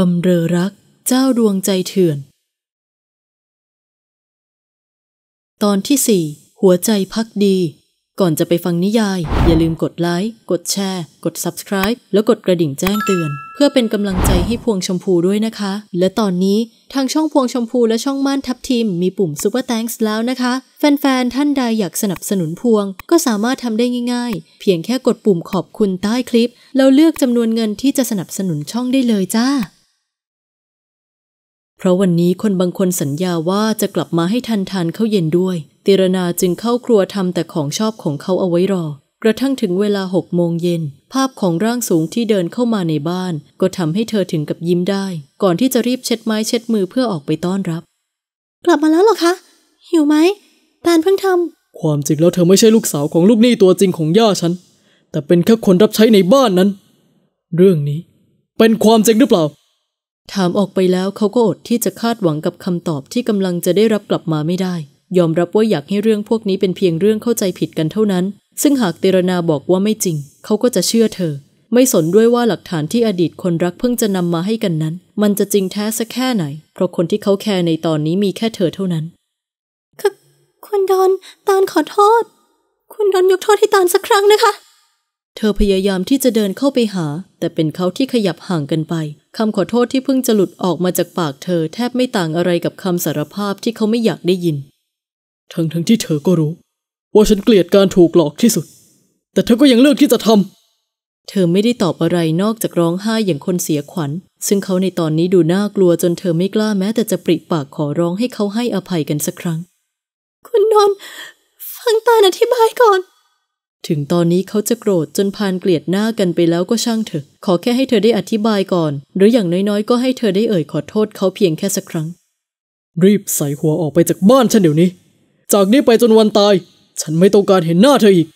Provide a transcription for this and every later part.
บำเรอรัก เจ้าดวงใจเถื่อน ตอนที่สี่หัวใจพักดี ก่อนจะไปฟังนิยาย อย่าลืมกดไลค์กดแชร์ กด Subscribe แล้วกดกระดิ่งแจ้งเตือน เพื่อเป็นกำลังใจให้พวงชมพูด้วยนะคะ และตอนนี้ ทางช่องพวงชมพูและช่องม่านทับทิมมีปุ่มซ u เปอร์แ n k s แล้วนะคะ แฟนๆ ท่านใดอยากสนับสนุนพวง ก็สามารถทำได้ง่ายๆ เพียงแค่กดปุ่มขอบคุณใต้คลิปแล้วเลือกจำนวนเงินที่จะสนับสนุนช่องได้เลยจ้าเพราะวันนี้คนบางคนสัญญาว่าจะกลับมาให้ทันทานเข้าเย็นด้วยติรนาจึงเข้าครัวทำแต่ของชอบของเขาเอาไว้รอ กระทั่งถึงเวลาหกโมงเย็นภาพของร่างสูงที่เดินเข้ามาในบ้าน ก็ทำให้เธอถึงกับยิ้มได้ ก่อนที่จะรีบเช็ดไม้เช็ดมือเพื่อออกไปต้อนรับ กลับมาแล้วหรอคะ หิวไหมตานเพิ่งทำความจริงแล้วเธอไม่ใช่ลูกสาวของลูกหนี้ตัวจริงของย่าฉันแต่เป็นแค่คนรับใช้ในบ้านนั้น เรื่องนี้ เป็นความจริงหรือเปล่าถามออกไปแล้วเขาก็อดที่จะคาดหวังกับคำตอบที่กำลังจะได้รับกลับมาไม่ได้ ยอมรับว่าอยากให้เรื่องพวกนี้เป็นเพียงเรื่องเข้าใจผิดกันเท่านั้น ซึ่งหากเตรนาบอกว่าไม่จริง เขาก็จะเชื่อเธอ ไม่สนด้วยว่าหลักฐานที่อดีตคนรักเพิ่งจะนำมาให้กันนั้น มันจะจริงแท้สักแค่ไหน เพราะคนที่เขาแคร์ในตอนนี้มีแค่เธอเท่านั้นค่ะคุณดอนตาลขอโทษคุณดอนยกโทษให้ตาลสักครั้งนะคะ เธอพยายามที่จะเดินเข้าไปหา แต่เป็นเขาที่ขยับห่างกันไปคำขอโทษที่เพิ่งจะหลุดออกมาจากปากเธอแทบไม่ต่างอะไรกับคำสารภาพที่เขาไม่อยากได้ยินทั้งทั้งที่เธอก็รู้ว่าฉันเกลียดการถูกหลอกที่สุด แต่เธอก็ยังเลือกที่จะทำเธอไม่ได้ตอบอะไรนอกจากร้องไห้อย่างคนเสียขวัญ ซึ่งเขาในตอนนี้ดูน่ากลัวจนเธอไม่กล้าแม้แต่จะปริปากขอร้องให้เขาให้อภัยกันสักครั้ง คุณนนท์ฟังตาอธิบายก่อนถึงตอนนี้เขาจะโกรธจนพานเกลียดหน้ากันไปแล้วก็ช่างเถอะ ขอแค่ให้เธอได้อธิบายก่อน หรืออย่างน้อยๆก็ให้เธอได้เอ่ยขอโทษเขาเพียงแค่สักครั้ง รีบใส่หัวออกไปจากบ้านฉันเดี๋ยวนี้ จากนี้ไปจนวันตาย ฉันไม่ต้องการเห็นหน้าเธออีก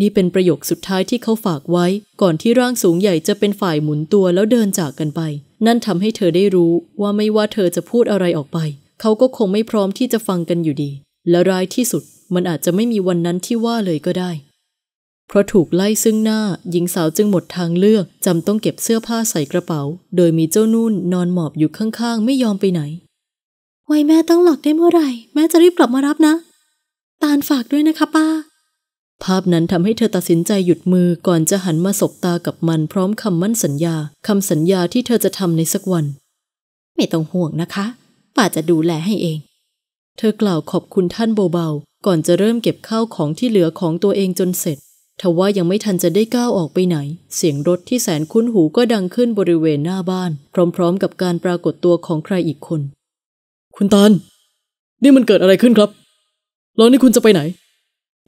นี่เป็นประโยคสุดท้ายที่เขาฝากไว้ ก่อนที่ร่างสูงใหญ่จะเป็นฝ่ายหมุนตัวแล้วเดินจากกันไป นั่นทำให้เธอได้รู้ว่าไม่ว่าเธอจะพูดอะไรออกไป เขาก็คงไม่พร้อมที่จะฟังกันอยู่ดี และร้ายที่สุดมันอาจจะไม่มีวันนั้นที่ว่าเลยก็ได้เพราะถูกไล่ซึ่งหน้า หญิงสาวจึงหมดทางเลือกจำต้องเก็บเสื้อผ้าใส่กระเป๋า โดยมีเจ้านุ่นนอนหมอบอยู่ข้างๆ ไม่ยอมไปไหน ไว้แม่ตั้งหลักได้เมื่อไหร่ แม่จะรีบกลับมารับนะ ตาลฝากด้วยนะคะป้า ภาพนั้นทำให้เธอตัดสินใจหยุดมือก่อนจะหันมาสบตากับมันพร้อมคำมั่นสัญญาคำสัญญาที่เธอจะทำในสักวัน ไม่ต้องห่วงนะคะป้าจะดูแลให้เอง เธอกล่าวขอบคุณท่านเบาๆก่อนจะเริ่มเก็บข้าวของที่เหลือของตัวเองจนเสร็จทว่ายังไม่ทันจะได้ก้าวออกไปไหน เสียงรถที่แสนคุ้นหูก็ดังขึ้นบริเวณหน้าบ้าน พร้อมๆกับการปรากฏตัวของใครอีกคน คุณตาลนี่มันเกิดอะไรขึ้นครับแล้วนี่คุณจะไปไหน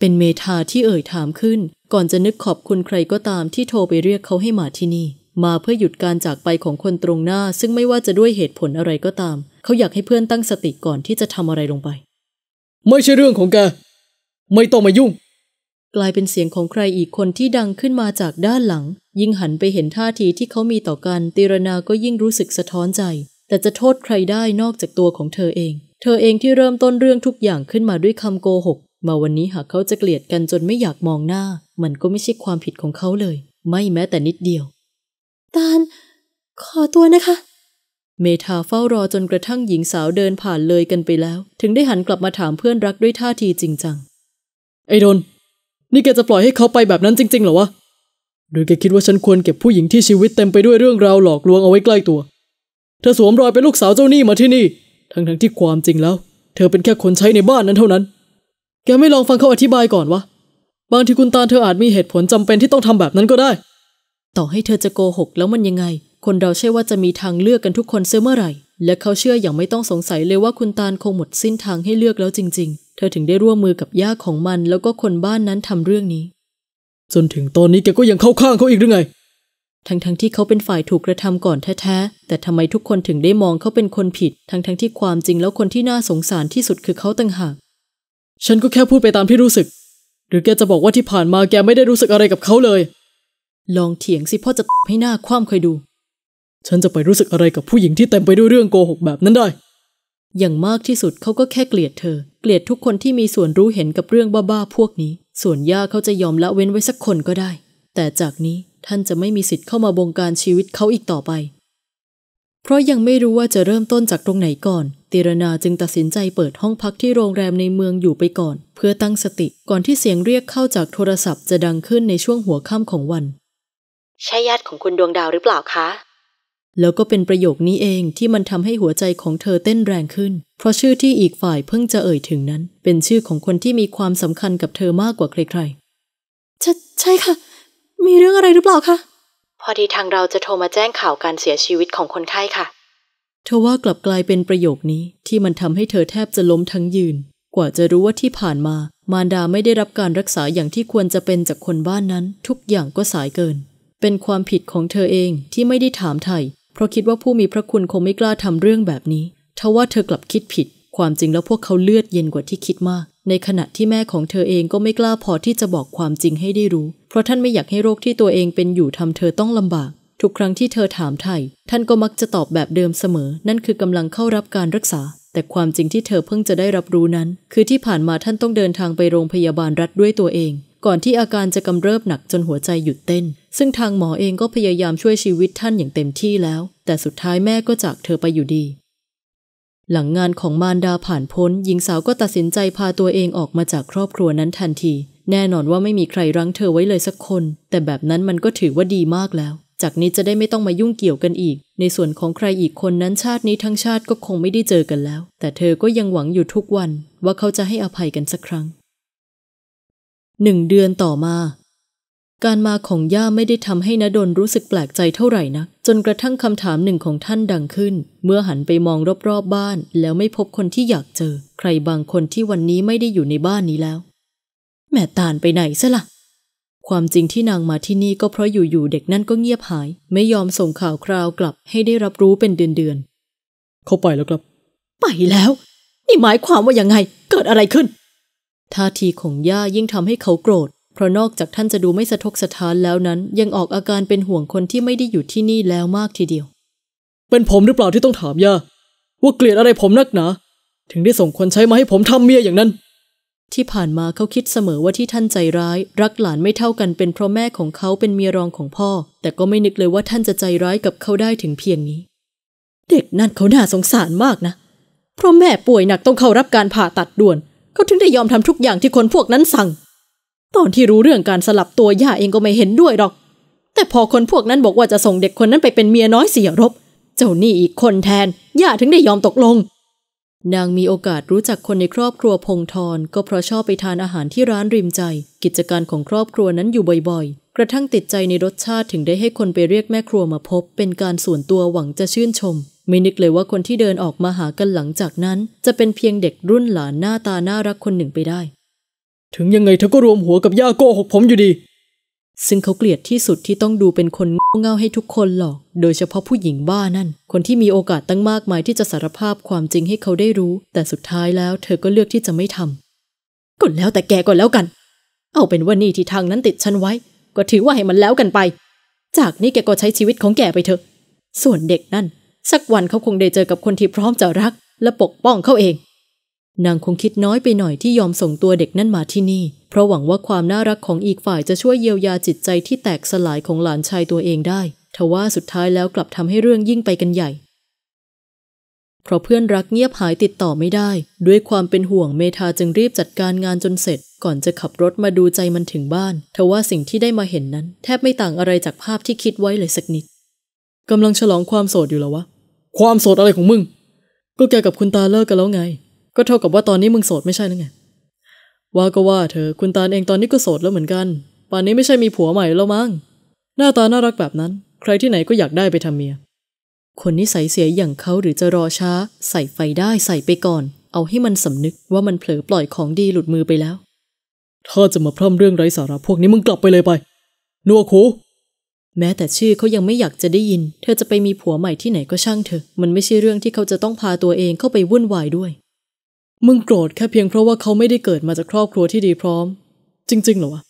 เป็นเมธาที่เอ่ยถามขึ้น ก่อนจะนึกขอบคุณใครก็ตามที่โทรไปเรียกเขาให้มาที่นี่ มาเพื่อหยุดการจากไปของคนตรงหน้า ซึ่งไม่ว่าจะด้วยเหตุผลอะไรก็ตาม เขาอยากให้เพื่อนตั้งสติก่อนที่จะทำอะไรลงไป ไม่ใช่เรื่องของแกไม่ต้องมายุ่งกลายเป็นเสียงของใครอีกคนที่ดังขึ้นมาจากด้านหลัง ยิ่งหันไปเห็นท่าทีที่เขามีต่อกันตีรนา ก็ยิ่งรู้สึกสะท้อนใจ แต่จะโทษใครได้นอกจากตัวของเธอเอง เธอเองที่เริ่มต้นเรื่องทุกอย่างขึ้นมาด้วยคำโกหก มาวันนี้หากเขาจะเกลียดกันจนไม่อยากมองหน้า มันก็ไม่ใช่ความผิดของเขาเลย ไม่แม้แต่นิดเดียวตาลขอตัวนะคะ เมธาเฝ้ารอจนกระทั่งหญิงสาวเดินผ่านเลยกันไปแล้ว ถึงได้หันกลับมาถามเพื่อนรักด้วยท่าทีจริงจังไอ้ดนนี่แกจะปล่อยให้เขาไปแบบนั้นจริงๆเหรอวะหรือแกคิดว่าฉันควรเก็บผู้หญิงที่ชีวิตเต็มไปด้วยเรื่องราวหลอกลวงเอาไว้ใกล้ตัว เธอสวมรอยเป็นลูกสาวเจ้าหนี้มาที่นี่ ทั้งๆทที่ความจริงแล้ว เธอเป็นแค่คนใช้ในบ้านนั้นเท่านั้น แกไม่ลองฟังเขาอธิบายก่อนวะ บางทีคุณตาเธออาจมีเหตุผลจำเป็นที่ต้องทำแบบนั้นก็ได้ ต่อให้เธอจะโกหก แล้วมันยังไง คนเราใช่ว่าจะมีทางเลือกกันทุกคนเสียเมื่อไหร่และเขาเชื่ออย่างไม่ต้องสงสัยเลยว่าคุณตาลคงหมดสิ้นทางให้เลือกแล้วจริงๆ เธอถึงได้ร่วมมือกับย่าของมันแล้วก็คนบ้านนั้นทำเรื่องนี้ จนถึงตอนนี้แกก็ยังเข้าข้างเขาอีกหรือไงทั้งๆทที่เขาเป็นฝ่ายถูกกระทำก่อนแท้ๆแต่ทำไมทุกคนถึงได้มองเขาเป็นคนผิดทั้งๆทที่ความจริงแล้วคนที่น่าสงสารที่สุดคือเขาต่างหาก ฉันก็แค่พูดไปตามที่รู้สึก หรือแกจะบอกว่าที่ผ่านมาแกไม่ได้รู้สึกอะไรกับเขาเลย ลองเถียงสิพ่อจะให้หน้าคว่ำคอยดูฉันจะไปรู้สึกอะไรกับผู้หญิงที่เต็มไปด้วยเรื่องโกหกแบบนั้นได้ อย่างมากที่สุดเขาก็แค่เกลียดเธอ เกลียดทุกคนที่มีส่วนรู้เห็นกับเรื่องบ้าๆพวกนี้ ส่วนย่าเขาจะยอมละเว้นไว้สักคนก็ได้ แต่จากนี้ท่านจะไม่มีสิทธิ์เข้ามาบงการชีวิตเขาอีกต่อไป เพราะยังไม่รู้ว่าจะเริ่มต้นจากตรงไหนก่อนติรนาจึงตัดสินใจเปิดห้องพักที่โรงแรมในเมืองอยู่ไปก่อน เพื่อตั้งสติก่อนที่เสียงเรียกเข้าจากโทรศัพท์จะดังขึ้นในช่วงหัวค่ำของวันใช่ญาติของคุณดวงดาวหรือเปล่าคะแล้วก็เป็นประโยคนี้เองที่มันทำให้หัวใจของเธอเต้นแรงขึ้น เพราะชื่อที่อีกฝ่ายเพิ่งจะเอ่ยถึงนั้น เป็นชื่อของคนที่มีความสำคัญกับเธอมากกว่าใครๆใช่ใช่ค่ะ มีเรื่องอะไรหรือเปล่าคะพอดีทางเราจะโทรมาแจ้งข่าวการเสียชีวิตของคนไข้ค่ะเธอว่ากลับกลายเป็นประโยคนี้ที่มันทำให้เธอแทบจะล้มทั้งยืน กว่าจะรู้ว่าที่ผ่านมา มารดาไม่ได้รับการรักษาอย่างที่ควรจะเป็นจากคนบ้านนั้น ทุกอย่างก็สายเกิน เป็นความผิดของเธอเองที่ไม่ได้ถามไทยราะคิดว่าผู้มีพระคุณคงไม่กล้าทำเรื่องแบบนี้ ทว่าเธอกลับคิดผิด ความจริงแล้วพวกเขาเลือดเย็นกว่าที่คิดมาก ในขณะที่แม่ของเธอเองก็ไม่กล้าพอที่จะบอกความจริงให้ได้รู้ เพราะท่านไม่อยากให้โรคที่ตัวเองเป็นอยู่ทำเธอต้องลำบาก ทุกครั้งที่เธอถามไทย ท่านก็มักจะตอบแบบเดิมเสมอ นั่นคือกำลังเข้ารับการรักษา แต่ความจริงที่เธอเพิ่งจะได้รับรู้นั้น คือที่ผ่านมาท่านต้องเดินทางไปโรงพยาบาลรัฐด้วยตัวเองก่อนที่อาการจะกำเริบหนักจนหัวใจหยุดเต้น ซึ่งทางหมอเองก็พยายามช่วยชีวิตท่านอย่างเต็มที่แล้ว แต่สุดท้ายแม่ก็จากเธอไปอยู่ดี หลังงานของมารดาผ่านพ้น หญิงสาวก็ตัดสินใจพาตัวเองออกมาจากครอบครัวนั้นทันที แน่นอนว่าไม่มีใครรั้งเธอไว้เลยสักคน แต่แบบนั้นมันก็ถือว่าดีมากแล้ว จากนี้จะได้ไม่ต้องมายุ่งเกี่ยวกันอีก ในส่วนของใครอีกคนนั้นชาตินี้ทั้งชาติก็คงไม่ได้เจอกันแล้ว แต่เธอก็ยังหวังอยู่ทุกวัน ว่าเขาจะให้อภัยกันสักครั้งหนึ่งเดือนต่อมา การมาของย่าไม่ได้ทำให้นดลรู้สึกแปลกใจเท่าไหร่นักจนกระทั่งคำถามหนึ่งของท่านดังขึ้น เมื่อหันไปมองรอบๆบบ้านแล้วไม่พบคนที่อยากเจอ ใครบางคนที่วันนี้ไม่ได้อยู่ในบ้านนี้แล้ว แม่ตานไปไหนซะละ่ะความจริงที่นางมาที่นี่ก็เพราะอยู่ๆเด็กนั่นก็เงียบหาย ไม่ยอมส่งข่าวคราวกลับให้ได้รับรู้เป็นเดือนๆเขาไปแล้วครับไปแล้วนี่หมายความว่ายังไง เกิดอะไรขึ้นท่าทีของย่ายิ่งทำให้เขาโกรธ เพราะนอกจากท่านจะดูไม่สะทกสะท้านแล้วนั้น ยังออกอาการเป็นห่วงคนที่ไม่ได้อยู่ที่นี่แล้วมากทีเดียว เป็นผมหรือเปล่าที่ต้องถามย่าว่าเกลียดอะไรผมนักหนา ถึงได้ส่งคนใช้มาให้ผมทำเมียอย่างนั้น ที่ผ่านมาเขาคิดเสมอว่าที่ท่านใจร้าย รักหลานไม่เท่ากันเป็นเพราะแม่ของเขาเป็นเมียรองของพ่อ แต่ก็ไม่นึกเลยว่าท่านจะใจร้ายกับเขาได้ถึงเพียงนี้ เด็กนั่นเขาน่าสงสารมากนะเพราะแม่ป่วยหนักต้องเข้ารับการผ่าตัดด่วนเขาถึงได้ยอมทำทุกอย่างที่คนพวกนั้นสั่ง ตอนที่รู้เรื่องการสลับตัว ย่าเองก็ไม่เห็นด้วยหรอก แต่พอคนพวกนั้นบอกว่าจะส่งเด็กคนนั้นไปเป็นเมียน้อยเสียรบ เจ้านี่อีกคนแทน ย่าถึงได้ยอมตกลง นางมีโอกาสรู้จักคนในครอบครัวพงธรก็เพราะชอบไปทานอาหารที่ร้านริมใจ กิจการของครอบครัวนั้นอยู่บ่อย ๆ กระทั่งติดใจในรสชาติถึงได้ให้คนไปเรียกแม่ครัวมาพบ เป็นการส่วนตัวหวังจะชื่นชมไม่นึกเลยว่าคนที่เดินออกมาหากันหลังจากนั้นจะเป็นเพียงเด็กรุ่นหลานหน้าตาน่ารักคนหนึ่งไปได้ ถึงยังไงเธอก็รวมหัวกับย่าโกหกผมอยู่ดี ซึ่งเขาเกลียดที่สุดที่ต้องดูเป็นคนโง่เง่าให้ทุกคนหรอก โดยเฉพาะผู้หญิงบ้านั่น คนที่มีโอกาสตั้งมากมายที่จะสารภาพความจริงให้เขาได้รู้ แต่สุดท้ายแล้วเธอก็เลือกที่จะไม่ทำกนแล้วแต่แกก่อนแล้วกัน เอาเป็นว่านี่ที่ทางนั้นติดฉันไว้ ก็ถือว่าให้มันแล้วกันไป จากนี้แกก็ใช้ชีวิตของแกไปเถอะ ส่วนเด็กนั่นสักวันเขาคงได้เจอกับคนที่พร้อมจะรัก และปกป้องเขาเอง นางคงคิดน้อยไปหน่อยที่ยอมส่งตัวเด็กนั่นมาที่นี่ เพราะหวังว่าความน่ารักของอีกฝ่ายจะช่วยเยียวยาจิตใจที่แตกสลายของหลานชายตัวเองได้ทว่าสุดท้ายแล้วกลับทำให้เรื่องยิ่งไปกันใหญ่ เพราะเพื่อนรักเงียบหายติดต่อไม่ได้ ด้วยความเป็นห่วงเมธาจึงรีบจัดการงานจนเสร็จ ก่อนจะขับรถมาดูใจมันถึงบ้านทว่าสิ่งที่ได้มาเห็นนั้น แทบไม่ต่างอะไรจากภาพที่คิดไว้เลยสักนิดกำลังฉลองความโสดอยู่หรอวะความโสดอะไรของมึง ก็แกกับคุณตาเลิกกันแล้วไง ก็เท่ากับว่าตอนนี้มึงโสดไม่ใช่แล้วไง ว่าก็ว่า เธอคุณตาเองตอนนี้ก็โสดแล้วเหมือนกัน ป่านนี้ไม่ใช่มีผัวใหม่แล้วมั้ง หน้าตาน่ารักแบบนั้น ใครที่ไหนก็อยากได้ไปทำเมีย คนนิสัยเสียอย่างเขาหรือจะรอช้า ใส่ไฟได้ ใส่ไปก่อน เอาให้มันสำนึกว่ามันเผลอปล่อยของดีหลุดมือไปแล้ว ถ้าจะมาพร่ำเรื่องไร้สาระพวกนี้มึงกลับไปเลยไป นัวคูแม้แต่ชื่อเขายังไม่อยากจะได้ยิน เธอจะไปมีผัวใหม่ที่ไหนก็ช่างเถอะ มันไม่ใช่เรื่องที่เขาจะต้องพาตัวเองเข้าไปวุ่นวายด้วย มึงโกรธแค่เพียงเพราะว่าเขาไม่ได้เกิดมาจากครอบครัวที่ดีพร้อม จริงๆเหรอวะ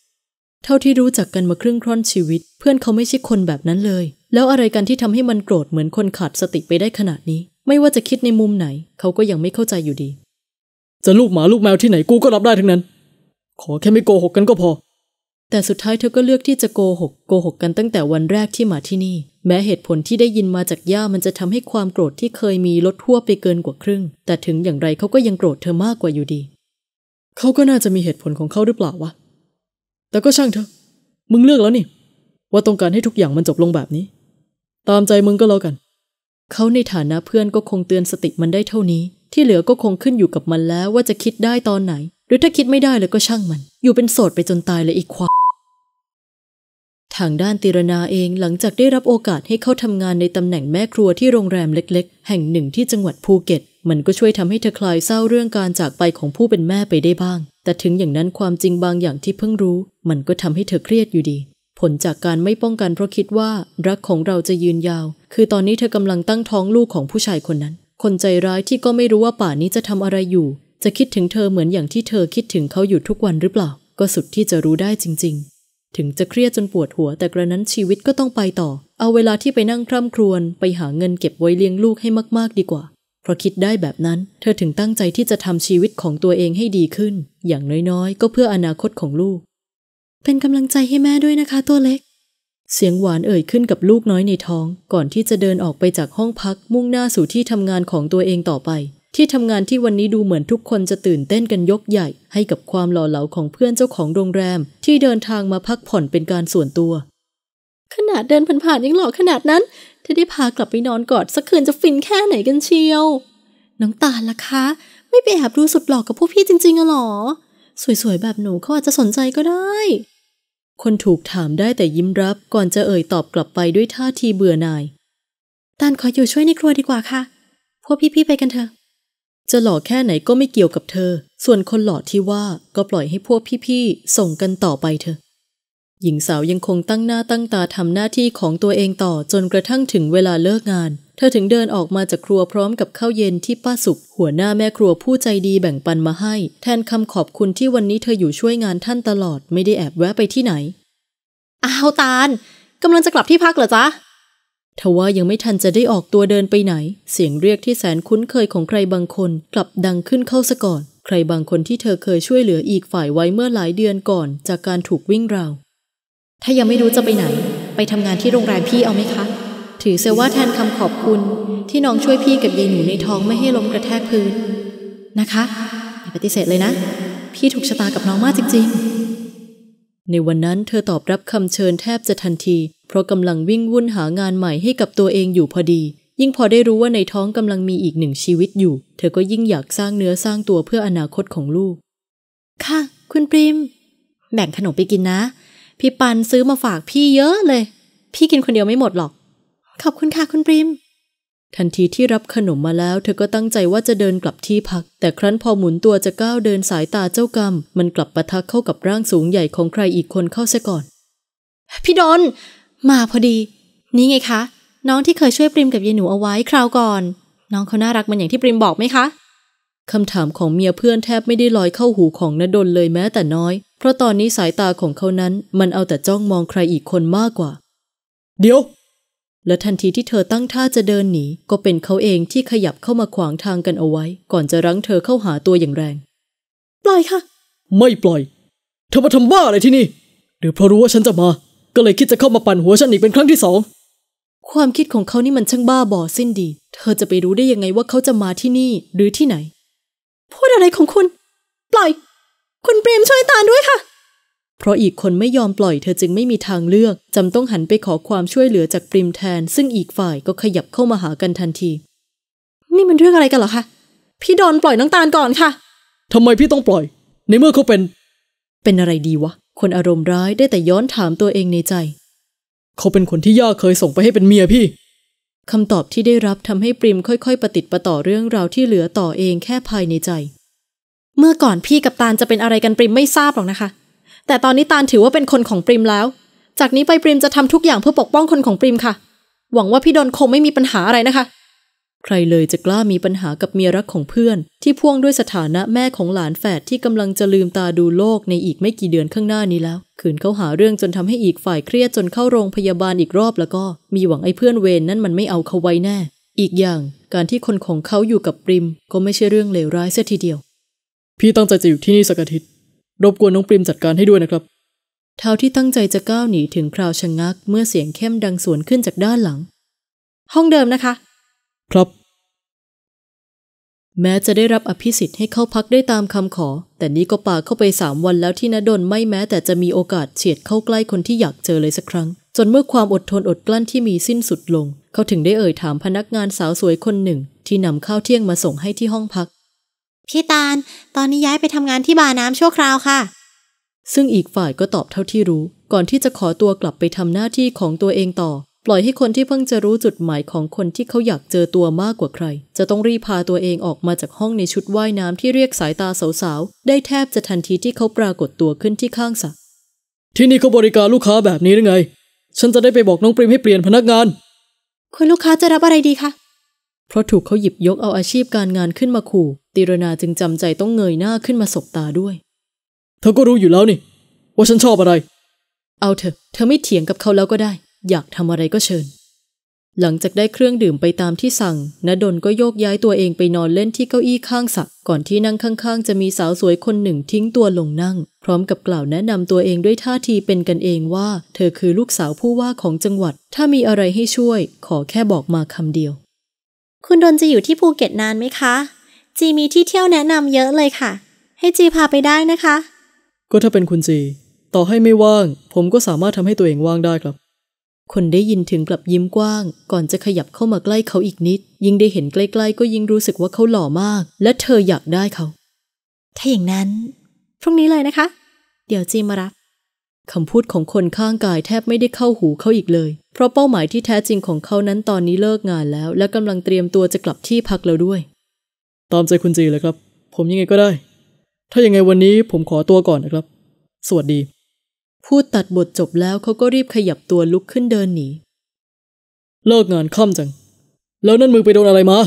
เท่าที่รู้จักกันมาครึ่งคร่อนชีวิต เพื่อนเขาไม่ใช่คนแบบนั้นเลย แล้วอะไรกันที่ทำให้มันโกรธเหมือนคนขาดสติไปได้ขนาดนี้ ไม่ว่าจะคิดในมุมไหนเขาก็ยังไม่เข้าใจอยู่ดี จะลูกหมาลูกแมวที่ไหนกูก็รับได้ทั้งนั้น ขอแค่ไม่โกหกกันก็พอแต่สุดท้ายเธอก็เลือกที่จะโกหก โกหกกันตั้งแต่วันแรกที่มาที่นี่ แม้เหตุผลที่ได้ยินมาจากย่ามันจะทำให้ความโกรธที่เคยมีลดทั่วไปเกินกว่าครึ่ง แต่ถึงอย่างไรเขาก็ยังโกรธเธอมากกว่าอยู่ดี เขาก็น่าจะมีเหตุผลของเขาหรือเปล่าวะ แต่ก็ช่างเถอะ มึงเลือกแล้วนี่ ว่าต้องการให้ทุกอย่างมันจบลงแบบนี้ ตามใจมึงก็แล้วกัน เขาในฐานะเพื่อนก็คงเตือนสติมันได้เท่านี้ ที่เหลือก็คงขึ้นอยู่กับมันแล้ว ว่าจะคิดได้ตอนไหน หรือถ้าคิดไม่ได้เลยก็ช่างมัน อยู่เป็นโสดไปจนตายเลยอีกควาทางด้านติรนาเองหลังจากได้รับโอกาสให้เข้าทำงานในตำแหน่งแม่ครัวที่โรงแรมเล็กๆ แห่งหนึ่งที่จังหวัดภูเก็ต มันก็ช่วยทำให้เธอคลายเศร้าเรื่องการจากไปของผู้เป็นแม่ไปได้บ้าง แต่ถึงอย่างนั้นความจริงบางอย่างที่เพิ่งรู้ มันก็ทำให้เธอเครียดอยู่ดี ผลจากการไม่ป้องกันเพราะคิดว่า รักของเราจะยืนยาว คือตอนนี้เธอกำลังตั้งท้องลูกของผู้ชายคนนั้น คนใจร้ายที่ก็ไม่รู้ว่าป่านี้จะทำอะไรอยู่ จะคิดถึงเธอเหมือนอย่างที่เธอคิดถึงเขาอยู่ทุกวันหรือเปล่าก็สุดที่จะรู้ได้จริงถึงจะเครียดจนปวดหัวแต่กระนั้นชีวิตก็ต้องไปต่อ เอาเวลาที่ไปนั่งคร่ำครวญไปหาเงินเก็บไว้เลี้ยงลูกให้มากๆดีกว่า เพราะคิดได้แบบนั้น เธอถึงตั้งใจที่จะทำชีวิตของตัวเองให้ดีขึ้น อย่างน้อยๆ ก็เพื่ออนาคตของลูก เป็นกำลังใจให้แม่ด้วยนะคะตัวเล็ก เสียงหวานเอ่ยขึ้นกับลูกน้อยในท้อง ก่อนที่จะเดินออกไปจากห้องพักมุ่งหน้าสู่ที่ทำงานของตัวเองต่อไปที่ทำงานที่วันนี้ดูเหมือนทุกคนจะตื่นเต้นกันยกใหญ่ ให้กับความหล่อเหลาของเพื่อนเจ้าของโรงแรมที่เดินทางมาพักผ่อนเป็นการส่วนตัว ขนาดเดินผ่านๆยังหล่อขนาดนั้นถ้าได้พากลับไปนอนกอดสักคืนจะฟินแค่ไหนกันเชียวน้องตาลล่ะคะ ไม่ไปแอบดูสุดหลอกกับพวกพี่จริงๆอะหรอ สวยๆแบบหนูเขาอาจจะสนใจก็ได้ คนถูกถามได้แต่ยิ้มรับ ก่อนจะเอ่ยตอบกลับไปด้วยท่าทีเบื่อหน่ายตาลขออยู่ช่วยในครัวดีกว่าค่ะ พวกพี่ๆ ไปกันเถอะจะหล่อแค่ไหนก็ไม่เกี่ยวกับเธอ ส่วนคนหล่อที่ว่าก็ปล่อยให้พวกพี่ๆส่งกันต่อไปเถอะหญิงสาวยังคงตั้งหน้าตั้งตาทำหน้าที่ของตัวเองต่อจนกระทั่งถึงเวลาเลิกงาน เธอถึงเดินออกมาจากครัวพร้อมกับข้าวเย็นที่ป้าสุขหัวหน้าแม่ครัวผู้ใจดีแบ่งปันมาให้ แทนคำขอบคุณที่วันนี้เธออยู่ช่วยงานท่านตลอดไม่ได้แอบแวะไปที่ไหนอ้าวตาลกำลังจะกลับที่พักเหรอจ๊ะทว่ายังไม่ทันจะได้ออกตัวเดินไปไหน เสียงเรียกที่แสนคุ้นเคยของใครบางคน กลับดังขึ้นเข้าซะก่อน ใครบางคนที่เธอเคยช่วยเหลืออีกฝ่ายไว้เมื่อหลายเดือนก่อน จากการถูกวิ่งราวถ้ายังไม่รู้จะไปไหน ไปทำงานที่โรงแรมพี่เอาไหมคะ ถือเสียว่าแทนคำขอบคุณที่น้องช่วยพี่กับยายหนูในท้องไม่ให้ล้มกระแทกพื้นนะคะอย่าปฏิเสธเลยนะ พี่ถูกชะตากับน้องมากจริงๆในวันนั้นเธอตอบรับคำเชิญแทบจะทันทีเพราะกำลังวิ่งวุ่นหางานใหม่ให้กับตัวเองอยู่พอดี ยิ่งพอได้รู้ว่าในท้องกำลังมีอีกหนึ่งชีวิตอยู่ เธอก็ยิ่งอยากสร้างเนื้อสร้างตัวเพื่ออนาคตของลูก ค่ะ คุณปริม แบ่งขนมไปกินนะ พี่ปันซื้อมาฝากพี่เยอะเลย พี่กินคนเดียวไม่หมดหรอก ขอบคุณค่ะคุณปริม ทันทีที่รับขนมมาแล้ว เธอก็ตั้งใจว่าจะเดินกลับที่พัก แต่ครั้นพอหมุนตัวจะก้าวเดินสายตาเจ้ากรรม มันกลับปะทะเข้ากับร่างสูงใหญ่ของใครอีกคนเข้าซะก่อน พี่ดอนมาพอดี นี่ไงคะ น้องที่เคยช่วยปริมกับยายหนูเอาไว้คราวก่อน น้องเขาน่ารักมันอย่างที่ปริมบอกไหมคะ คำถามของเมียเพื่อนแทบไม่ได้ลอยเข้าหูของนดลเลยแม้แต่น้อย เพราะตอนนี้สายตาของเขานั้นมันเอาแต่จ้องมองใครอีกคนมากกว่า เดี๋ยว และทันทีที่เธอตั้งท่าจะเดินหนี ก็เป็นเขาเองที่ขยับเข้ามาขวางทางกันเอาไว้ ก่อนจะรั้งเธอเข้าหาตัวอย่างแรง ปล่อยค่ะ ไม่ปล่อย เธอมาทำบ้าอะไรที่นี่หรือเพราะรู้ว่าฉันจะมาก็เลยคิดจะเข้ามาปั่นหัวฉันอีกเป็นครั้งที่สอง ความคิดของเขานี่มันช่างบ้าบอสิ้นดี เธอจะไปรู้ได้ยังไงว่าเขาจะมาที่นี่หรือที่ไหน พูดอะไรของคุณ ปล่อย คุณเปรมช่วยตาด้วยค่ะ เพราะอีกคนไม่ยอมปล่อยเธอจึงไม่มีทางเลือกจำต้องหันไปขอความช่วยเหลือจากปริมแทน ซึ่งอีกฝ่ายก็ขยับเข้ามาหากันทันที นี่มันเรื่องอะไรกันเหรอคะ พี่ดอนปล่อยน้องตาลก่อนค่ะทำไมพี่ต้องปล่อย ในเมื่อเขาเป็น เป็นอะไรดีวะคนอารมณ์ร้ายได้แต่ย้อนถามตัวเองในใจ เขาเป็นคนที่ย่าเคยส่งไปให้เป็นเมียพี่คำตอบที่ได้รับทำให้ปริมค่อยๆประติดประต่อเรื่องราวที่เหลือต่อเองแค่ภายในใจ เมื่อก่อนพี่กับตาลจะเป็นอะไรกันปริมไม่ทราบหรอกนะคะ แต่ตอนนี้ตาลถือว่าเป็นคนของปริมแล้ว จากนี้ไปปริมจะทำทุกอย่างเพื่อปกป้องคนของปริมค่ะ หวังว่าพี่ดนคงไม่มีปัญหาอะไรนะคะใครเลยจะกล้ามีปัญหากับเมียรักของเพื่อน ที่พ่วงด้วยสถานะแม่ของหลานแฝดที่กำลังจะลืมตาดูโลกในอีกไม่กี่เดือนข้างหน้านี้แล้วขืนเขาหาเรื่องจนทำให้อีกฝ่ายเครียดจนเข้าโรงพยาบาลอีกรอบ แล้วก็มีหวังไอ้เพื่อนเวรนนั่นมันไม่เอาเขาไว้แน่ อีกอย่างการที่คนของเขาอยู่กับปริม ก็ไม่ใช่เรื่องเลวร้ายเสียทีเดียว พี่ตั้งใจจะอยู่ที่นี่สักอาทิตย์รบกวนน้องปริมจัดการให้ด้วยนะครับเท้าที่ตั้งใจจะก้าวหนีถึงคราวชะงงัก เมื่อเสียงเข้มดังสวนขึ้นจากด้านหลัง ห้องเดิมนะคะครับ แม้จะได้รับอภิสิทธิ์ให้เข้าพักได้ตามคำขอ แต่นี้ก็ป่าเข้าไปสามวันแล้วที่นดลไม่แม้ แต่จะมีโอกาสเฉียดเข้าใกล้คนที่อยากเจอเลยสักครั้ง จนเมื่อความอดทนอดกลั้นที่มีสิ้นสุดลง เขาถึงได้เอ่ยถามพนักงานสาวสวยคนหนึ่ง ที่นำข้าวเที่ยงมาส่งให้ที่ห้องพัก พี่ตาลตอนนี้ย้ายไปทำงานที่บาร์น้ำชั่วคราวค่ะ ซึ่งอีกฝ่ายก็ตอบเท่าที่รู้ ก่อนที่จะขอตัวกลับไปทำหน้าที่ของตัวเองต่อปล่อยให้คนที่เพิ่งจะรู้จุดหมายของคนที่เขาอยากเจอตัวมากกว่าใคร จะต้องรีพาตัวเองออกมาจากห้องในชุดว่ายน้ำที่เรียกสายตาสาวๆได้แทบจะทันทีที่เขาปรากฏตัวขึ้นที่ข้างสระที่นี่เขาบริการลูกค้าแบบนี้หรือไง ฉันจะได้ไปบอกน้องปริมให้เปลี่ยนพนักงานคุณลูกค้าจะรับอะไรดีคะ เพราะถูกเขาหยิบยกเอาอาชีพการงานขึ้นมาขู่ตีรนาจึงจำใจต้องเงยหน้าขึ้นมาสบตาด้วยเธอก็รู้อยู่แล้วนี่ ว่าฉันชอบอะไร เอาเถอะเธอไม่เถียงกับเขาแล้วก็ได้อยากทำอะไรก็เชิญ หลังจากได้เครื่องดื่มไปตามที่สั่งนดลก็โยกย้ายตัวเองไปนอนเล่นที่เก้าอี้ข้างสักก่อนที่นั่งข้าง ๆ จะมีสาวสวยคนหนึ่งทิ้งตัวลงนั่ง พร้อมกับกล่าวแนะนำตัวเองด้วยท่าทีเป็นกันเองว่า เธอคือลูกสาวผู้ว่าของจังหวัด ถ้ามีอะไรให้ช่วย ขอแค่บอกมาคำเดียว คุณดนจะอยู่ที่ภูเก็ตนานไหมคะ จีมีที่เที่ยวแนะนำเยอะเลยค่ะ ให้จีพาไปได้นะคะ ก็ถ้าเป็นคุณจีต่อให้ไม่ว่าง ผมก็สามารถทำให้ตัวเองว่างได้ครับคนได้ยินถึงกลับยิ้มกว้างก่อนจะขยับเข้ามาใกล้เขาอีกนิด ยิ่งได้เห็นใกล้ ๆ ก็ยิ่งรู้สึกว่าเขาหล่อมาก และเธออยากได้เขา ถ้าอย่างนั้นพรุ่งนี้เลยนะคะ เดี๋ยวจีมารับคำพูดของคนข้างกายแทบไม่ได้เข้าหูเขาอีกเลย เพราะเป้าหมายที่แท้จริงของเขานั้นตอนนี้เลิกงานแล้ว และกำลังเตรียมตัวจะกลับที่พักแล้วด้วยตามใจคุณจีเลยครับ ผมยังไงก็ได้ ถ้ายังไงวันนี้ผมขอตัวก่อนนะครับ สวัสดีพูดตัดบทจบแล้วเขาก็รีบขยับตัวลุกขึ้นเดินหนีเลิกงานค่ำจัง แล้วนั่นมือไปโดนอะไรมา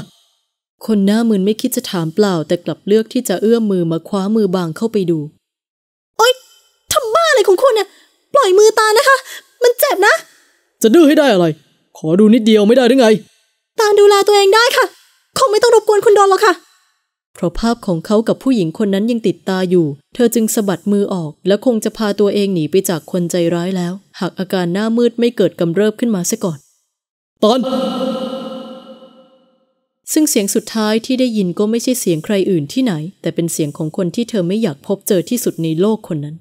คนหน้ามือไม่คิดจะถามเปล่า แต่กลับเลือกที่จะเอื้อมมือมาคว้ามือบางเข้าไปดูโอ๊ยทำบ้าอะไรของคุณเนี่ย ปล่อยมือตานะคะ มันเจ็บนะ จะดื้อให้ได้อะไร ขอดูนิดเดียวไม่ได้หรือไงตาดูแลตัวเองได้ค่ะคงไม่ต้องรบกวนคุณดอนหรอกค่ะเพราะภาพของเขากับผู้หญิงคนนั้นยังติดตาอยู่ เธอจึงสะบัดมือออก และคงจะพาตัวเองหนีไปจากคนใจร้ายแล้ว หากอาการหน้ามืดไม่เกิดกำเริบขึ้นมาซะก่อน ตอน ซึ่งเสียงสุดท้ายที่ได้ยินก็ไม่ใช่เสียงใครอื่นที่ไหน แต่เป็นเสียงของคนที่เธอไม่อยากพบเจอที่สุดในโลกคนนั้น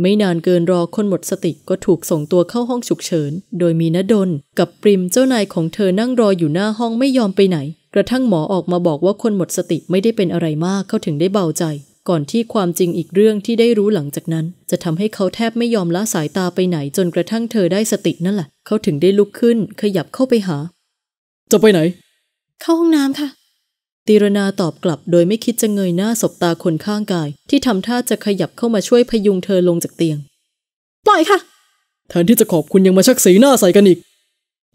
ไม่นานเกินรอคนหมดสติก็ถูกส่งตัวเข้าห้องฉุกเฉินโดยมีนดลกับปริมเจ้านายของเธอนั่งรออยู่หน้าห้องไม่ยอมไปไหนกระทั่งหมอออกมาบอกว่าคนหมดสติไม่ได้เป็นอะไรมากเขาถึงได้เบาใจ ก่อนที่ความจริงอีกเรื่องที่ได้รู้หลังจากนั้น จะทำให้เขาแทบไม่ยอมละสายตาไปไหน จนกระทั่งเธอได้สตินั่นแหละเขาถึงได้ลุกขึ้นขยับเข้าไปหา จะไปไหนเข้าห้องน้ำค่ะตีรนาตอบกลับโดยไม่คิดจะเงยหน้าสบตาคนข้างกาย ที่ทำท่าจะขยับเข้ามาช่วยพยุงเธอลงจากเตียง ปล่อยค่ะแทนที่จะขอบคุณยังมาชักสีหน้าใส่กันอีก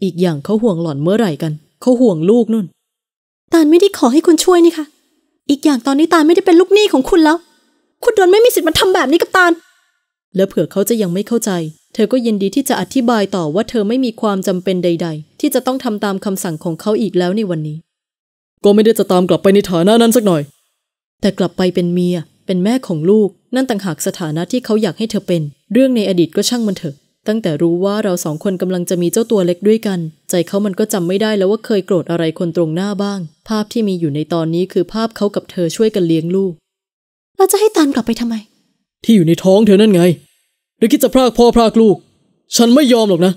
อีกอย่างเขาห่วงหล่อนเมื่อไหร่กันเขาห่วงลูกนุ่นตาลไม่ได้ขอให้คุณช่วยนี่คะอีกอย่างตอนนี้ตาลไม่ได้เป็นลูกหนี้ของคุณแล้ว คุณโดนไม่มีสิทธิ์มาทำแบบนี้กับตาล และเผื่อเขาจะยังไม่เข้าใจ เธอก็ยินดีที่จะอธิบายต่อว่าเธอไม่มีความจำเป็นใด ๆ ที่จะต้องทำตามคำสั่งของเขาอีกแล้วในวันนี้ ก็ไม่ได้จะตามกลับไปในฐานะนั้นสักหน่อย แต่กลับไปเป็นเมีย เป็นแม่ของลูก นั่นต่างหากสถานะที่เขาอยากให้เธอเป็น เรื่องในอดีตก็ช่างมันเถอะตั้งแต่รู้ว่าเราสองคนกำลังจะมีเจ้าตัวเล็กด้วยกัน ใจเขามันก็จำไม่ได้แล้วว่าเคยโกรธอะไรคนตรงหน้าบ้าง ภาพที่มีอยู่ในตอนนี้คือภาพเขากับเธอช่วยกันเลี้ยงลูกเราจะให้ตานกลับไปทำไม ที่อยู่ในท้องเธอนั่นไงหรือคิดจะพรากพ่อพรากลูก ฉันไม่ยอมหรอกนะ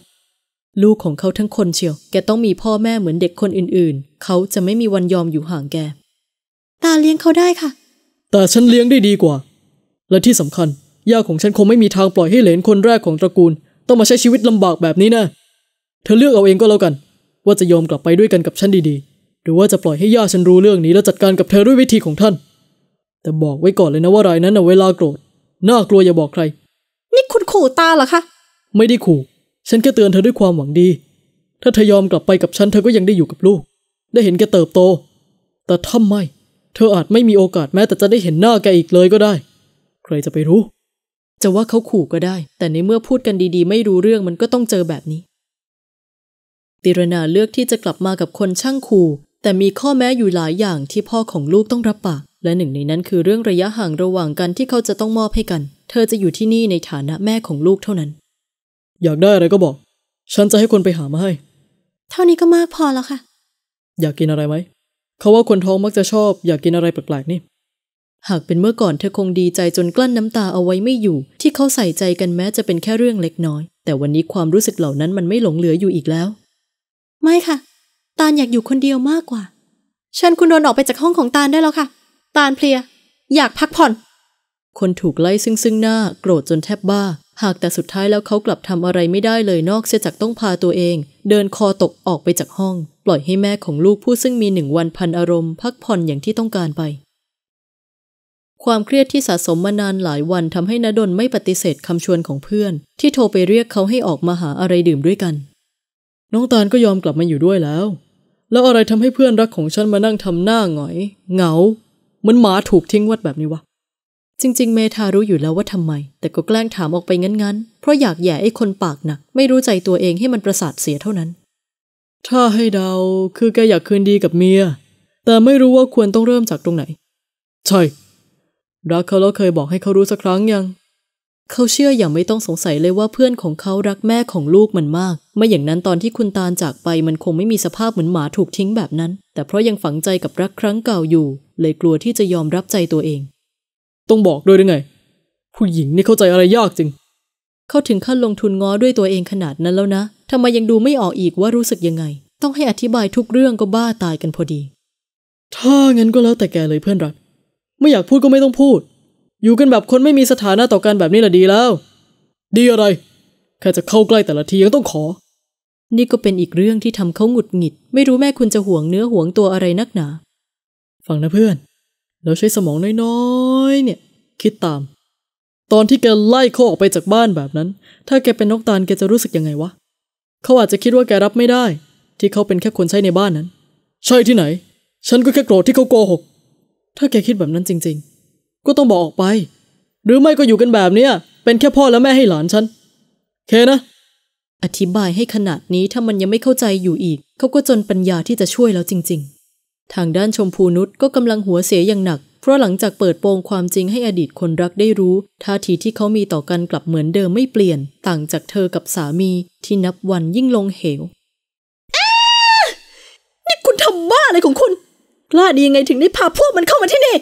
ลูกของเขาทั้งคนเชียวแกต้องมีพ่อแม่เหมือนเด็กคนอื่นๆ เขาจะไม่มีวันยอมอยู่ห่างแกตาเลี้ยงเขาได้ค่ะ แต่ฉันเลี้ยงได้ดีกว่า และที่สำคัญย่าของฉันคงไม่มีทางปล่อยให้เหลนคนแรกของตระกูลต้องมาใช้ชีวิตลำบากแบบนี้นะเธอเลือกเอาเองก็แล้วกัน ว่าจะยอมกลับไปด้วยกันกับฉันดี ๆ หรือว่าจะปล่อยให้ย่าฉันรู้เรื่องนี้แล้วจัดการกับเธอด้วยวิธีของท่าน แต่บอกไว้ก่อนเลยนะว่ารายนั้นอาเวลาโกรธน่ากลัวอย่าบอกใคร นี่คุณขู่ตาเหรอคะ ไม่ได้ขู่ ฉันแค่เตือนเธอด้วยความหวังดี ถ้าเธอยอมกลับไปกับฉันเธอก็ยังได้อยู่กับลูก ได้เห็นแกเติบโต แต่ถ้าไม่เธออาจไม่มีโอกาสแม้แต่จะได้เห็นหน้าแกอีกเลยก็ได้ ใครจะไปรู้จะว่าเขาขู่ก็ได้ แต่ในเมื่อพูดกันดี ๆ ไม่รู้เรื่องมันก็ต้องเจอแบบนี้ ติรนาเลือกที่จะกลับมากับคนช่างขู่ แต่มีข้อแม้อยู่หลายอย่างที่พ่อของลูกต้องรับปาก และหนึ่งในนั้นคือเรื่องระยะห่างระหว่างกันที่เขาจะต้องมอบให้กัน เธอจะอยู่ที่นี่ในฐานะแม่ของลูกเท่านั้น อยากได้อะไรก็บอก ฉันจะให้คนไปหามาให้ เท่านี้ก็มากพอแล้วค่ะ อยากกินอะไรไหม เขาว่าคนท้องมักจะชอบ อยากกินอะไรแปลกๆนี่หากเป็นเมื่อก่อนเธอคงดีใจจนกลั้นน้ำตาเอาไว้ไม่อยู่ ที่เขาใส่ใจกันแม้จะเป็นแค่เรื่องเล็กน้อย แต่วันนี้ความรู้สึกเหล่านั้นมันไม่หลงเหลืออยู่อีกแล้วไม่ค่ะ ตาลอยากอยู่คนเดียวมากกว่าเชิญคุณโดนออกไปจากห้องของตาลได้แล้วค่ะ ตาลเพลีย อยากพักผ่อน คนถูกไล่ซึ่งซึ่งหน้าโกรธจนแทบบ้า หากแต่สุดท้ายแล้วเขากลับทำอะไรไม่ได้เลยนอกเสียจากต้องพาตัวเอง เดินคอตกออกไปจากห้อง ปล่อยให้แม่ของลูกผู้ซึ่งมีหนึ่งวันพันอารมณ์พักผ่อนอย่างที่ต้องการไปความเครียดที่สะสมมานานหลายวันทำให้นดนไม่ปฏิเสธคำชวนของเพื่อน ที่โทรไปเรียกเขาให้ออกมาหาอะไรดื่มด้วยกัน น้องตาลก็ยอมกลับมาอยู่ด้วยแล้ว แล้วอะไรทำให้เพื่อนรักของฉันมานั่งทำหน้าหงอยเหงาเหมือนหมาถูกทิ้งวัดแบบนี้วะ จริง ๆ เมทารู้อยู่แล้วว่าทำไม แต่ก็แกล้งถามออกไปงั้นๆ เพราะอยากแย่ไอ้คนปากหนัก ไม่รู้ใจตัวเองให้มันประสาทเสียเท่านั้น ถ้าให้เดาคือแกอยากคืนดีกับเมียแต่ไม่รู้ว่าควรต้องเริ่มจากตรงไหนใช่รักเขาแล้วเคยบอกให้เขารู้สักครั้งยัง เขาเชื่ออย่างไม่ต้องสงสัยเลยว่าเพื่อนของเขารักแม่ของลูกมันมาก ไม่อย่างนั้นตอนที่คุณตาจากไป มันคงไม่มีสภาพเหมือนหมาถูกทิ้งแบบนั้น แต่เพราะยังฝังใจกับรักครั้งเก่าอยู่ เลยกลัวที่จะยอมรับใจตัวเอง ต้องบอกด้วยหรือไงผู้หญิงนี่เข้าใจอะไรยากจริงเขาถึงขั้นลงทุนง้อด้วยตัวเองขนาดนั้นแล้วนะทำไมยังดูไม่ออกอีกว่ารู้สึกยังไง ต้องให้อธิบายทุกเรื่องก็บ้าตายกันพอดี ถ้างั้นก็แล้วแต่แกเลยเพื่อนรักไม่อยากพูดก็ไม่ต้องพูด อยู่กันแบบคนไม่มีสถานะต่อกันแบบนี้แหละดีแล้ว ดีอะไร แค่จะเข้าใกล้แต่ละทียังต้องขอ นี่ก็เป็นอีกเรื่องที่ทำเขาหงุดหงิด ไม่รู้แม่คุณจะห่วงเนื้อห่วงตัวอะไรนักหนา ฟังนะเพื่อน เราใช้สมองน้อยๆเนี่ยคิดตาม ตอนที่แกไล่เขาออกไปจากบ้านแบบนั้น ถ้าแกเป็นนกตาลแกจะรู้สึกยังไงวะเขาอาจจะคิดว่าแกรับไม่ได้ ที่เขาเป็นแค่คนใช้ในบ้านนั้น ใช่ที่ไหน ฉันก็แค่โกรธที่เขาโกหกถ้าแกคิดแบบนั้นจริงๆ ก็ต้องบอกออกไป หรือไม่ก็อยู่กันแบบเนี้ยเป็นแค่พ่อและแม่ให้หลานฉัน เคนะ อธิบายให้ขนาดนี้ถ้ามันยังไม่เข้าใจอยู่อีก เขาก็จนปัญญาที่จะช่วยแล้วจริง ๆ ทางด้านชมพูนุชก็กำลังหัวเสียอย่างหนัก เพราะหลังจากเปิดโปงความจริงให้อดีตคนรักได้รู้ท่าทีที่เขามีต่อกันกลับเหมือนเดิมไม่เปลี่ยน ต่างจากเธอกับสามีที่นับวันยิ่งลงเหวนี่คุณทำบ้าอะไรของคุณกล้าดียังไงถึงได้พาพวกมันเข้ามาที่นี่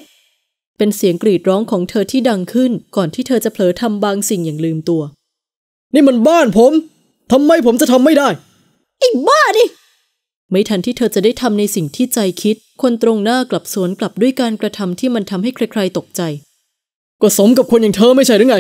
เป็นเสียงกรีดร้องของเธอที่ดังขึ้น ก่อนที่เธอจะเผลอทำบางสิ่งอย่างลืมตัว นี่มันบ้านผม ทำไมผมจะทำไม่ได้ ไอ้บ้าดิไม่ทันที่เธอจะได้ทำในสิ่งที่ใจคิด คนตรงหน้ากลับสวนกลับด้วยการกระทำที่มันทำให้ใครๆตกใจ ก็สมกับคนอย่างเธอไม่ใช่หรือไง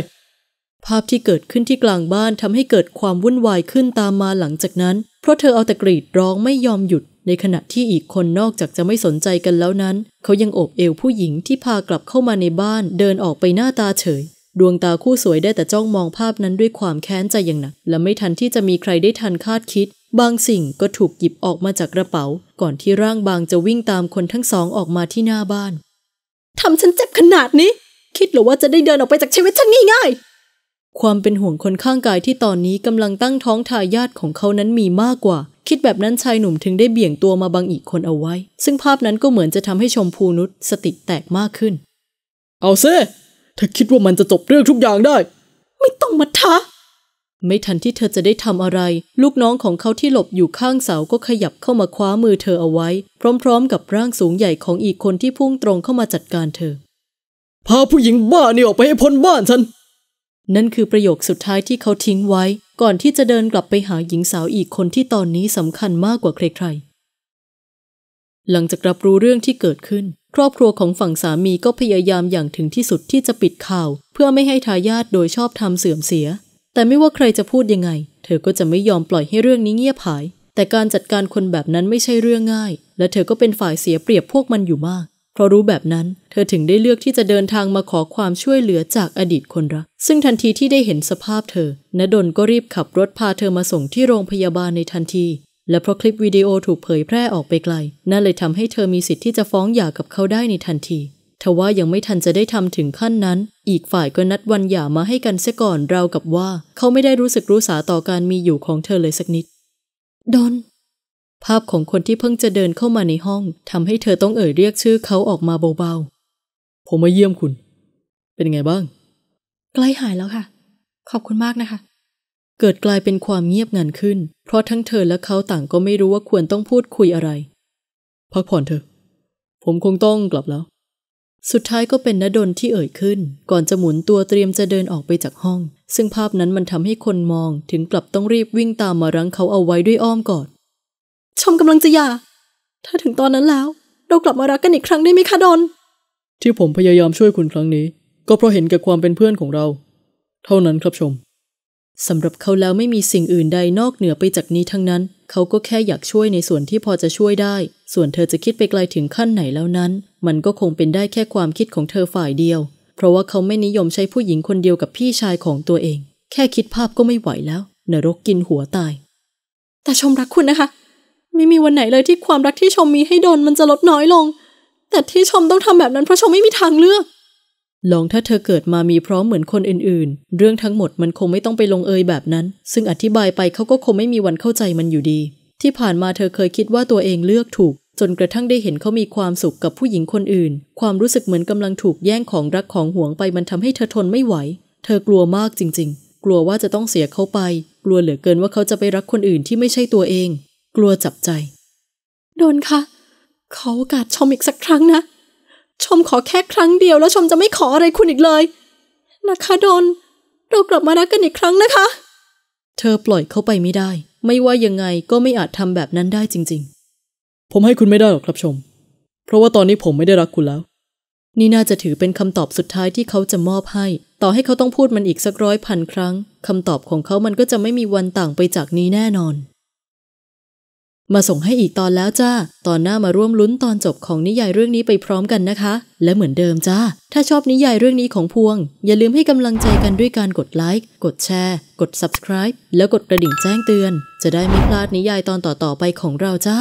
ภาพที่เกิดขึ้นที่กลางบ้านทำให้เกิดความวุ่นวายขึ้นตามมาหลังจากนั้น เพราะเธอเอาแต่กรีดร้องไม่ยอมหยุดในขณะที่อีกคนนอกจากจะไม่สนใจกันแล้วนั้น เขายังโอบเอวผู้หญิงที่พากลับเข้ามาในบ้านเดินออกไปหน้าตาเฉย ดวงตาคู่สวยได้แต่จ้องมองภาพนั้นด้วยความแค้นใจอย่างหนัก และไม่ทันที่จะมีใครได้ทันคาดคิด บางสิ่งก็ถูกหยิบออกมาจากกระเป๋า ก่อนที่ร่างบางจะวิ่งตามคนทั้งสองออกมาที่หน้าบ้านทำฉันเจ็บขนาดนี้ คิดหรือว่าจะได้เดินออกไปจากชีวิตฉันง่ายๆความเป็นห่วงคนข้างกายที่ตอนนี้กำลังตั้งท้องทายาทของเขานั้นมีมากกว่าคิดแบบนั้นชายหนุ่มถึงได้เบี่ยงตัวมาบังอีกคนเอาไว้ ซึ่งภาพนั้นก็เหมือนจะทำให้ชมพูนุชสติแตกมากขึ้น เอาเซ่เธอคิดว่ามันจะจบเรื่องทุกอย่างได้ ไม่ต้องมาท้าไม่ทันที่เธอจะได้ทำอะไร ลูกน้องของเขาที่หลบอยู่ข้างเสาก็ขยับเข้ามาคว้ามือเธอเอาไว้ พร้อมๆกับร่างสูงใหญ่ของอีกคนที่พุ่งตรงเข้ามาจัดการเธอพาผู้หญิงบ้านี่ออกไปให้พ้นบ้านฉันนั่นคือประโยคสุดท้ายที่เขาทิ้งไว้ ก่อนที่จะเดินกลับไปหาหญิงสาวอีกคนที่ตอนนี้สำคัญมากกว่าใครๆหลังจากรับรู้เรื่องที่เกิดขึ้น ครอบครัวของฝั่งสามีก็พยายามอย่างถึงที่สุดที่จะปิดข่าว เพื่อไม่ให้ทายาทโดยชอบทำเสื่อมเสีย แต่ไม่ว่าใครจะพูดยังไง เธอก็จะไม่ยอมปล่อยให้เรื่องนี้เงียบหาย แต่การจัดการคนแบบนั้นไม่ใช่เรื่องง่าย และเธอก็เป็นฝ่ายเสียเปรียบพวกมันอยู่มากเพราะรู้แบบนั้นเธอถึงได้เลือกที่จะเดินทางมาขอความช่วยเหลือจากอดีตคนรัก ซึ่งทันทีที่ได้เห็นสภาพเธอณดลก็รีบขับรถพาเธอมาส่งที่โรงพยาบาลในทันที และเพราะคลิปวิดีโอถูกเผยแพร่ออกไปไกล นั่นเลยทำให้เธอมีสิทธิ์ที่จะฟ้องหย่ากับเขาได้ในทันทีทว่ายังไม่ทันจะได้ทำถึงขั้นนั้น อีกฝ่ายก็นัดวันหย่ามาให้กันเสียก่อนราวกับว่า เขาไม่ได้รู้สึกรู้สาต่อการมีอยู่ของเธอเลยสักนิดดอนภาพของคนที่เพิ่งจะเดินเข้ามาในห้องทำให้เธอต้องเอ่ยเรียกชื่อ เขาออกมาเบาๆ ผมมาเยี่ยมคุณ เป็นไงบ้าง ใกล้หายแล้วค่ะ ขอบคุณมากนะคะ เกิดกลายเป็นความเงียบงันขึ้น เพราะทั้งเธอและเขาต่างก็ไม่รู้ว่าควรต้องพูดคุยอะไร พักผ่อนเถอะ ผมคงต้องกลับแล้ว สุดท้ายก็เป็นนดนที่เอ่ยขึ้น ก่อนจะหมุนตัวเตรียมจะเดินออกไปจากห้อง ซึ่งภาพนั้นมันทำให้คนมอง ถึงกลับต้องรีบวิ่งตามมารั้งเขาเอาไว้ด้วยอ้อมกอดชมกำลังจะหย่า ถ้าถึงตอนนั้นแล้ว เรากลับมารักกันอีกครั้งได้ไหมคะดอนที่ผมพยายามช่วยคุณครั้งนี้ ก็เพราะเห็นแก่ความเป็นเพื่อนของเรา เท่านั้นครับชมสำหรับเขาแล้วไม่มีสิ่งอื่นใดนอกเหนือไปจากนี้ทั้งนั้น เขาก็แค่อยากช่วยในส่วนที่พอจะช่วยได้ ส่วนเธอจะคิดไปไกลถึงขั้นไหนแล้วนั้น มันก็คงเป็นได้แค่ความคิดของเธอฝ่ายเดียว เพราะว่าเขาไม่นิยมใช้ผู้หญิงคนเดียวกับพี่ชายของตัวเอง แค่คิดภาพก็ไม่ไหวแล้ว นรกกินหัวตาย แต่ชมรักคุณนะคะไม่มีวันไหนเลยที่ความรักที่ชมมีให้ดนมันจะลดน้อยลง แต่ที่ชมต้องทำแบบนั้นเพราะชมไม่มีทางเลือก ลองถ้าเธอเกิดมามีพร้อมเหมือนคนอื่นๆ เรื่องทั้งหมดมันคงไม่ต้องไปลงเอยแบบนั้น ซึ่งอธิบายไปเขาก็คงไม่มีวันเข้าใจมันอยู่ดี ที่ผ่านมาเธอเคยคิดว่าตัวเองเลือกถูก จนกระทั่งได้เห็นเขามีความสุขกับผู้หญิงคนอื่น ความรู้สึกเหมือนกำลังถูกแย่งของรักของห่วงไปมันทำให้เธอทนไม่ไหว เธอกลัวมากจริง ๆ กลัวว่าจะต้องเสียเขาไป กลัวเหลือเกินว่าเขาจะไปรักคนอื่นที่ไม่ใช่ตัวเองกลัวจับใจโดนคะขอโอกาสชมอีกสักครั้งนะ ชมขอแค่ครั้งเดียวแล้ว ชมจะไม่ขออะไรคุณอีกเลย นะคะโดน เรากลับมารักกันอีกครั้งนะคะ เธอปล่อยเขาไปไม่ได้ ไม่ว่ายังไงก็ไม่อาจทำแบบนั้นได้จริง ๆ ผมให้คุณไม่ได้หรอกครับชม เพราะว่าตอนนี้ผมไม่ได้รักคุณแล้ว นี่น่าจะถือเป็นคำตอบสุดท้ายที่เขาจะมอบให้ ต่อให้เขาต้องพูดมันอีกสักร้อยพันครั้งคำตอบของเขามันก็จะไม่มีวันต่างไปจากนี้แน่นอนมาส่งให้อีกตอนแล้วจ้า ตอนหน้ามาร่วมลุ้นตอนจบของนิยายเรื่องนี้ไปพร้อมกันนะคะ และเหมือนเดิมจ้า ถ้าชอบนิยายเรื่องนี้ของพวง อย่าลืมให้กำลังใจกันด้วยการกดไลค์ กดแชร์ กด subscribe แล้วกดกระดิ่งแจ้งเตือน จะได้ไม่พลาดนิยายตอนต่อๆไปของเราจ้า